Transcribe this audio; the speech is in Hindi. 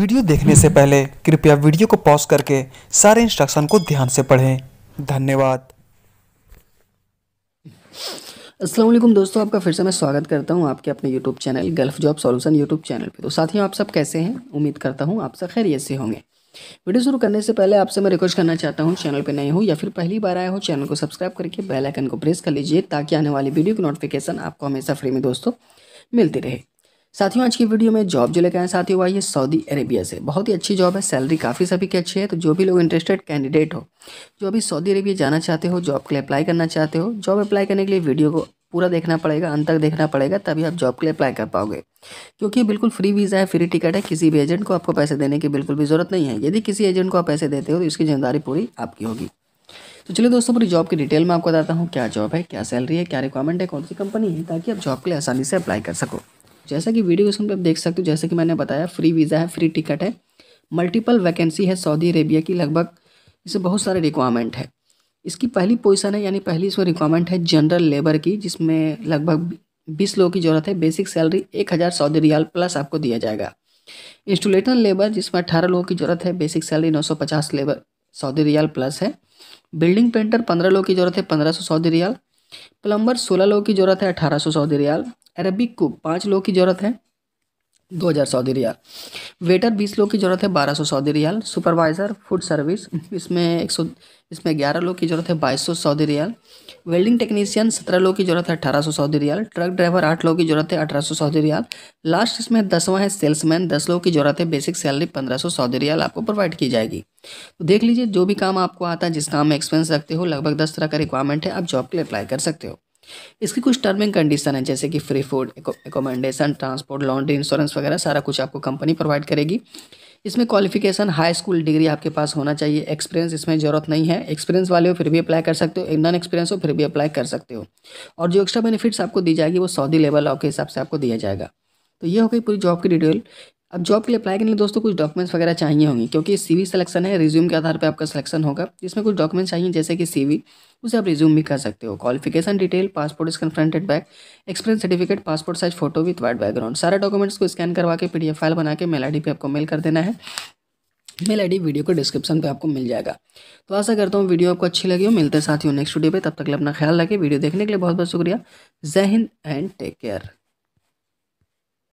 वीडियो देखने से पहले कृपया वीडियो को पॉज करके सारे इंस्ट्रक्शन को ध्यान से पढ़ें धन्यवाद असलम दोस्तों आपका फिर से मैं स्वागत करता हूं आपके अपने YouTube channel Gulf job solution YouTube channel पे तो साथियों आप सब कैसे हैं उम्मीद करता हूं आप सब खैरियत से होंगे वीडियो शुरू करने से पहले आपसे मैं रिक्वेस्ट करना चाहता हूँ चैनल पर नए हो या फिर पहली बार आए हो चैनल को सब्सक्राइब करके बेल आइकन को प्रेस कर लीजिए ताकि आने वाली वीडियो की नोटिफिकेशन आपको हमेशा फ्री में दोस्तों मिलती रहे साथियों आज की वीडियो में जॉब जो लेकर आए साथियों हुआ ये सऊदी अरेबिया से बहुत ही अच्छी जॉब है सैलरी काफ़ी सभी की अच्छी है तो जो भी लोग इंटरेस्टेड कैंडिडेट हो जो अभी सऊदी अरेबिया जाना चाहते हो जॉब के लिए अप्लाई करना चाहते हो जॉब अप्लाई करने के लिए वीडियो को पूरा देखना पड़ेगा अंत तक देखना पड़ेगा तभी आप जॉब के लिए अप्लाई कर पाओगे क्योंकि बिल्कुल फ्री वीज़ा है फ्री टिकट है किसी भी एजेंट को आपको पैसे देने की बिल्कुल भी ज़रूरत नहीं है यदि किसी एजेंट को आप पैसे देते हो तो इसकी जिम्मेदारी पूरी आपकी होगी तो चलिए दोस्तों पूरी जॉब की डिटेल में आपको बताता हूँ क्या जॉब है क्या सैलरी है क्या रिक्वायरमेंट है कौन सी कंपनी है ताकि आप जॉब के लिए आसानी से अप्लाई कर सको जैसा कि वीडियो क्वेश्चन पर आप देख सकते हो जैसा कि मैंने बताया फ्री वीज़ा है फ्री टिकट है मल्टीपल वैकेंसी है सऊदी अरेबिया की लगभग इसे बहुत सारे रिक्वायरमेंट है इसकी पहली पोजिशन है यानी पहली इसमें रिक्वायरमेंट है जनरल लेबर की जिसमें लगभग बीस लोगों की ज़रूरत है बेसिक सैलरी एक हज़ार सऊदी रियाल प्लस आपको दिया जाएगा इंस्टोलेटन लेबर जिसमें अट्ठारह लोगों की ज़रूरत है बेसिक सैलरी नौ सौ पचास लेबर सऊदी रियाल प्लस है बिल्डिंग पेंटर पंद्रह लोगों की ज़रूरत है पंद्रह सौ सऊदी रियाल प्लम्बर सोलह लोगों की ज़रूरत है अठारह सौ सऊदी रियाल अरबिक को पाँच लोग की ज़रूरत है दो हज़ार सऊदी रियाल वेटर बीस लोग की ज़रूरत है बारह सौ Saudi riyal supervisor food service इसमें एक सौ इसमें ग्यारह लोग की ज़रूरत है बाईस सौ सऊदी रियाल वेल्डिंग टेक्नीशियन सत्रह लोग की ज़रूरत है अठारह सौ सऊदी रियाल ट्रक ड्राइवर आठ लोग की ज़रूरत है अठारह सौ सऊदी रियाल लास्ट इसमें दसवां है सेल्समैन दस लोग की ज़रूरत है बेसिक सैलरी पंद्रह सौ सऊदी रियाल आपको प्रोवाइड की जाएगी तो देख लीजिए जो भी काम आपको आता है जिस काम में एक्सपेंस रखते हो लगभग दस तरह का रिक्वायरमेंट है आप जॉब के लिए अप्लाई कर सकते हो इसकी कुछ टर्म एंड कंडीशन है जैसे कि free food accommodation transport laundry insurance वगैरह सारा कुछ आपको कंपनी प्रोवाइड करेगी इसमें क्वालिफिकेशन हाई स्कूल डिग्री आपके पास होना चाहिए एक्सपीरियंस इसमें ज़रूरत नहीं है एक्सपीरियंस वाले हो फिर भी अप्लाई कर सकते हो नॉन एक्सपीरियंस हो फिर भी अप्लाई कर सकते हो और जो एक्स्ट्रा बेनिफिट्स आपको दी जाएगी वो सऊदी लेवल के हिसाब से आपको दिया जाएगा तो ये हो गई पूरी जॉब की डिटेल अब जॉब के लिए अप्लाई करने दोस्तों कुछ डॉक्यूमेंट्स वगैरह चाहिए होंगे क्योंकि सीवी सिलेक्शन है रिज्यूम के आधार पर आपका सिलेक्शन होगा इसमें कुछ डॉक्यूमेंट्स चाहिए जैसे कि सीवी उसे आप रिज्यूम भी कर सकते हो qualification detail passport scan front and back experience certificate passport size photo with white background सारे डॉक्यूमेंट्स को स्कैन करवा के एफ फाइल बना के मेल आई पर आपको मेल कर देना है मेल डी वीडियो को डिस्क्रिप्शन पर आपको मिल जाएगा तो आशा करता हूँ वीडियो आपको अच्छी लगी हो मिलते साथियों नेक्स्ट वीडियो पर तब तक अपना ख्याल रखें वीडियो देखने के लिए बहुत बहुत शुक्रिया जय हिंद एंड टेक केयर